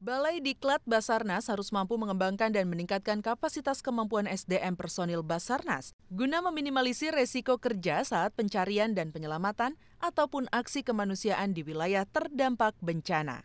Balai Diklat Basarnas harus mampu mengembangkan dan meningkatkan kapasitas kemampuan SDM personil Basarnas guna meminimalisir resiko kerja saat pencarian dan penyelamatan ataupun aksi kemanusiaan di wilayah terdampak bencana.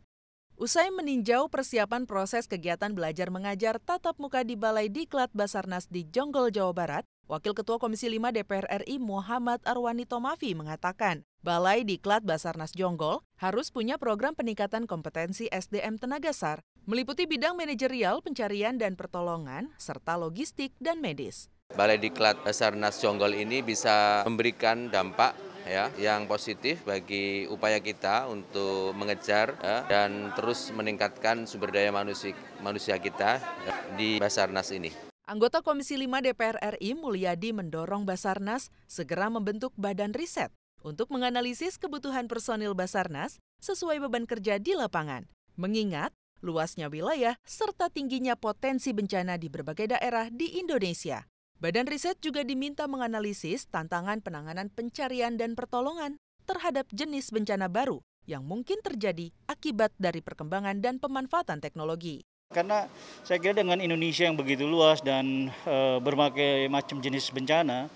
Usai meninjau persiapan proses kegiatan belajar mengajar tatap muka di Balai Diklat Basarnas di Jonggol, Jawa Barat, Wakil Ketua Komisi 5 DPR RI Muhammad Arwani Tomafi mengatakan, Balai Diklat Basarnas Jonggol harus punya program peningkatan kompetensi SDM tenaga SAR, meliputi bidang manajerial, pencarian dan pertolongan, serta logistik dan medis. Balai Diklat Basarnas Jonggol ini bisa memberikan dampak ya yang positif bagi upaya kita untuk mengejar ya, dan terus meningkatkan sumber daya manusia manusia kita ya, di Basarnas ini. Anggota Komisi 5 DPR RI Mulyadi mendorong Basarnas segera membentuk badan riset untuk menganalisis kebutuhan personil Basarnas sesuai beban kerja di lapangan, mengingat luasnya wilayah serta tingginya potensi bencana di berbagai daerah di Indonesia. Badan riset juga diminta menganalisis tantangan penanganan pencarian dan pertolongan terhadap jenis bencana baru yang mungkin terjadi akibat dari perkembangan dan pemanfaatan teknologi. Karena saya kira dengan Indonesia yang begitu luas dan e, berbagai macam jenis bencana,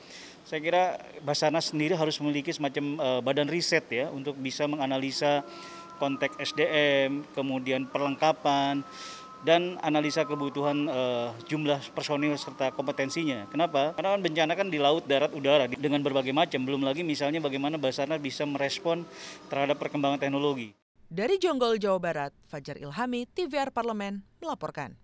saya kira Basarnas sendiri harus memiliki semacam uh, badan riset ya untuk bisa menganalisa konteks SDM, kemudian perlengkapan dan analisa kebutuhan uh, jumlah personil serta kompetensinya. Kenapa? Karena kan bencana kan di laut, darat, udara dengan berbagai macam. Belum lagi misalnya bagaimana Basarnas bisa merespon terhadap perkembangan teknologi. Dari Jonggol, Jawa Barat, Fajar Ilhami, TVR Parlemen melaporkan.